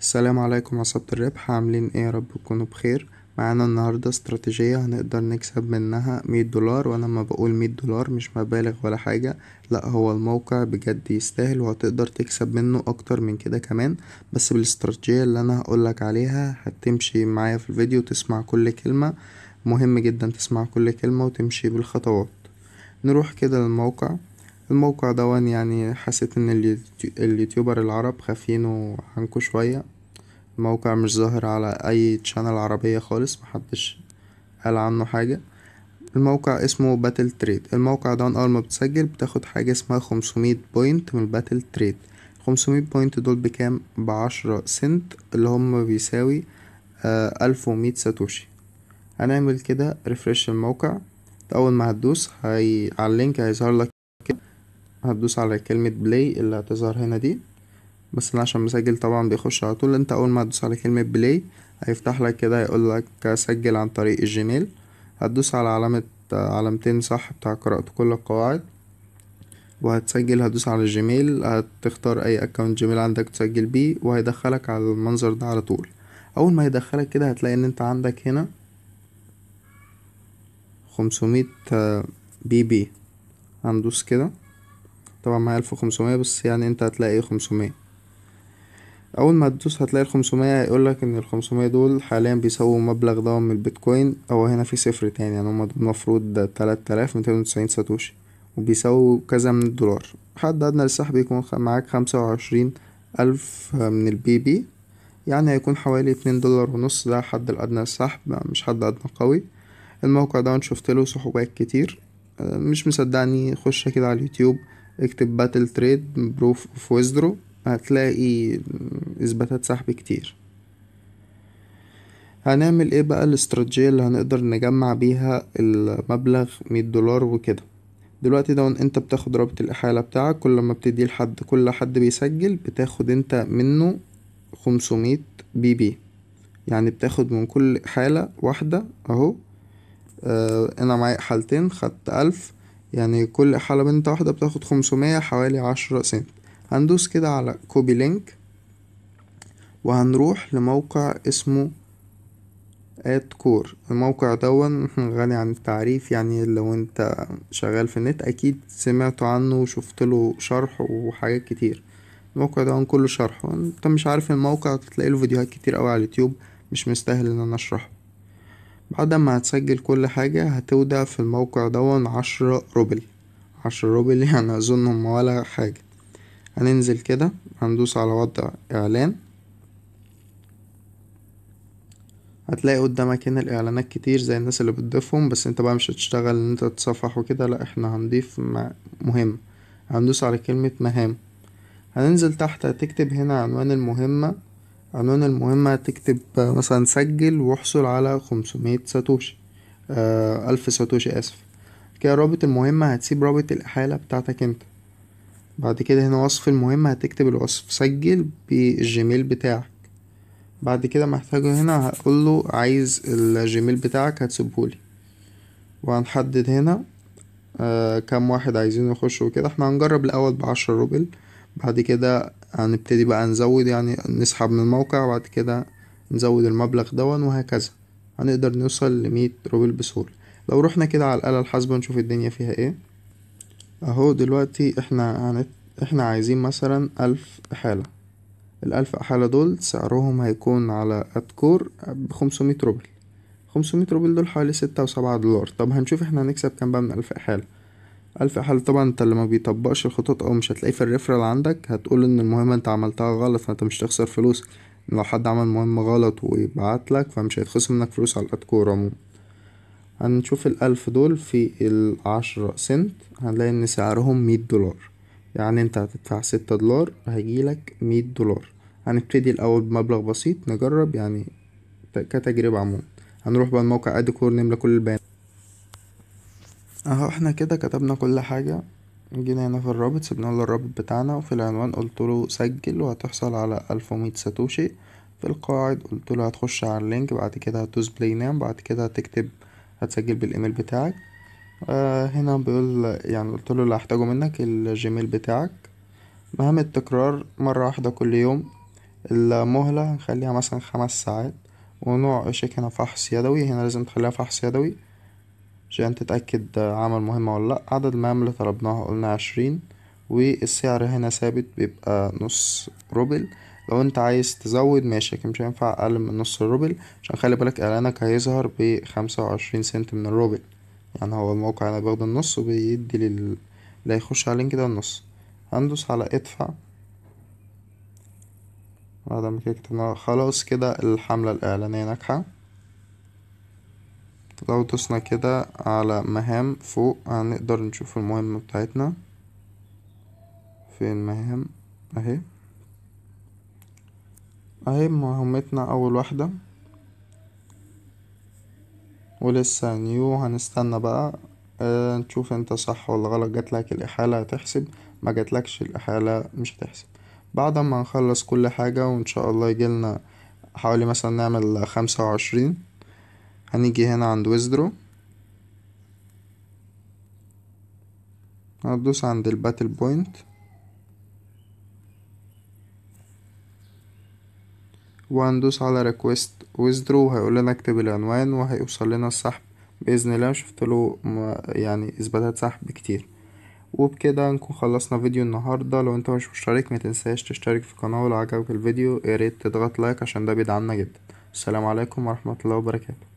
السلام عليكم عصابة الربح عاملين ايه يا رب تكونوا بخير معانا النهاردة استراتيجية هنقدر نكسب منها مية دولار وانا ما بقول مية دولار مش مبالغ ولا حاجة لا هو الموقع بجد يستاهل وهتقدر تكسب منه اكتر من كده كمان بس بالاستراتيجية اللي انا هقولك عليها هتمشي معايا في الفيديو تسمع كل كلمة مهم جدا تسمع كل كلمة وتمشي بالخطوات نروح كده للموقع الموقع دوان يعني حسيت ان اليوتيوبر العرب خافينه عنكو شوية الموقع مش ظاهر على اي شانل عربية خالص محدش قال عنه حاجة الموقع اسمه باتل تريد الموقع ده اول ما بتسجل بتاخد حاجة اسمها 500 بوينت من الباتل تريد 500 بوينت دول بكام بعشرة سنت اللي هم بيساوي آه، ألف ومية ساتوشي هنعمل كده ريفرش الموقع اول ما هتدوس هي... على اللينك هيظهر لك هتدوس على كلمة بلاي اللي هتظهر هنا دي بس انا عشان مسجل طبعا بيخش على طول انت اول ما هتدوس على كلمة بلاي هيفتح لك كده يقول لك سجل عن طريق الجيميل هتدوس على علامة علامتين صح بتاع قراءة كل القواعد وهتسجل هتدوس على الجيميل هتختار اي اكونت جيميل عندك تسجل بيه وهيدخلك على المنظر ده على طول اول ما يدخلك كده هتلاقي ان انت عندك هنا 500 بي بي هندوس كده طبعا معايا 1500 بس يعني انت هتلاقي 500 اول ما تدوس هتلاقي الخمسمية هيقولك ان الخمسمية دول حاليا بيساووا مبلغ ده من البيتكوين او هنا في صفر تاني يعني هما المفروض تلاتلاف ميتين وتسعين ساتوشي وبيساووا كذا من الدولار حد ادنى للسحب يكون معاك خمسة وعشرين الف من البي بي يعني هيكون حوالي اتنين دولار ونص ده حد الادنى للسحب مش حد ادنى قوي الموقع ده انا شفت له سحوبات كتير مش مصدقني خش كده على اليوتيوب اكتب باتل تريد بروف اوف ويزدرو هتلاقي اثباتات سحب كتير هنعمل ايه بقى الاستراتيجية اللي هنقدر نجمع بيها المبلغ 100 دولار وكده دلوقتي ده انت بتاخد رابط الاحالة بتاعك كل ما بتديه لحد كل حد بيسجل بتاخد انت منه 500 بي بي يعني بتاخد من كل حالة واحدة اهو آه، انا معايا حالتين خدت الف يعني كل حالة بنت واحدة بتاخد 500 حوالي عشرة سنت هندوس كده على كوبي لينك وهنروح لموقع اسمه اد كور الموقع دون غني عن التعريف يعني لو انت شغال في النت اكيد سمعت عنه وشفت له شرح وحاجات كتير الموقع دون كله شرح انت مش عارف الموقع تلاقي له فيديوهات كتير قوي على اليوتيوب مش مستاهل ان انا اشرحه بعد ما هتسجل كل حاجة هتودع في الموقع دون عشرة روبل عشرة روبل يعني اظن ولا حاجة هننزل كده هندوس على وضع اعلان هتلاقي قدامك هنا الاعلانات كتير زي الناس اللي بتضيفهم بس انت بقى مش هتشتغل ان انت تتصفح وكده لا احنا هنضيف مهم هندوس على كلمة مهام هننزل تحت هتكتب هنا عنوان المهمة عنوان المهمة هتكتب مثلا سجل واحصل على خمسمية ساتوشي آه ألف ساتوشي آسف كده رابط المهمة هتسيب رابط الإحالة بتاعتك انت بعد كده هنا وصف المهم هتكتب الوصف سجل بالجيميل بتاعك بعد كده محتاجه هنا هقوله عايز الجيميل بتاعك هتسيبهولي وهنحدد هنا آه كم واحد عايزين يخشوا وكده احنا هنجرب الاول بعشرة روبل بعد كده هنبتدي بقى نزود يعني نسحب من الموقع بعد كده نزود المبلغ ده وهكذا هنقدر نوصل لمية روبل بسهولة لو رحنا كده على الآلة الحاسبة نشوف الدنيا فيها ايه اهو دلوقتي احنا هنت... احنا عايزين مثلا ألف حالة الألف حالة دول سعرهم هيكون على أتكور بخمسمية روبل خمسمية روبل دول حوالي ستة وسبعة دولار طب هنشوف احنا هنكسب كام بقى من ألف حالة ألف حالة طبعا انت اللي ما بيطبقش الخطوط أو مش هتلاقيه في الريفرال عندك هتقول إن المهمة انت عملتها غلط فانت مش هتخسر فلوس لو حد عمل مهمة غلط ويبعتلك فمش هيتخصم منك فلوس على الأتكور عموما هنشوف الألف دول في العشرة سنت هنلاقي إن سعرهم مية دولار يعني أنت هتدفع ستة دولار هيجيلك مية دولار هنبتدي الأول بمبلغ بسيط نجرب يعني كتجربة عموما هنروح بقى الموقع أديكور نملى كل البيانات أهو إحنا كده كتبنا كل حاجة جينا هنا في الرابط سيبنا له الرابط بتاعنا وفي العنوان قلت له سجل وهتحصل على ألف ومية ساتوشي في القاعد قلت له هتخش على اللينك بعد كده هتدوس بلاي نام بعد كده هتكتب هتسجل بالايميل بتاعك آه، هنا بيقول يعني قلت له اللي هحتاجه منك الجيميل بتاعك مهام التكرار مرة واحدة كل يوم المهلة هنخليها مثلا خمس ساعات ونوع شيك هنا فحص يدوي هنا لازم تخليها فحص يدوي عشان تتأكد عمل مهمة ولا لأ عدد المهام اللي طلبناها قلنا عشرين والسعر هنا ثابت بيبقى نص روبل لو انت عايز تزود ماشي لكن مش هينفع اقل من نص الروبل عشان خلي بالك اعلانك هيظهر بخمسة وعشرين سنت من الروبل يعني هو الموقع انا باخد النص وبيدي لل اللي هيخش على اللينك ده النص هندوس على ادفع بعد ما كده كتبنا خلاص كده الحملة الإعلانية ناجحة لو دوسنا كده على مهام فوق هنقدر نشوف المهمة بتاعتنا فين المهام اهي اهي مهمتنا اول واحدة ولسه نيو هنستنى بقى آه نشوف انت صح ولا غلط جاتلك الاحالة هتحسب ما جاتلكش الاحالة مش هتحسب بعد ما نخلص كل حاجة وان شاء الله يجيلنا حوالي مثلا نعمل خمسة وعشرين هنيجي هنا عند ويزدرو هتدوس عند الباتل بوينت وهندوس على ريكويست ويزدرو وهيقول لنا اكتب العنوان وهيوصل لنا السحب باذن الله شفت له يعني اثباتات سحب كتير وبكده نكون خلصنا فيديو النهارده لو انت مش مشترك متنساش تشترك في القناه ولو عجبك الفيديو ياريت تضغط لايك عشان ده بيدعمنا جدا السلام عليكم ورحمه الله وبركاته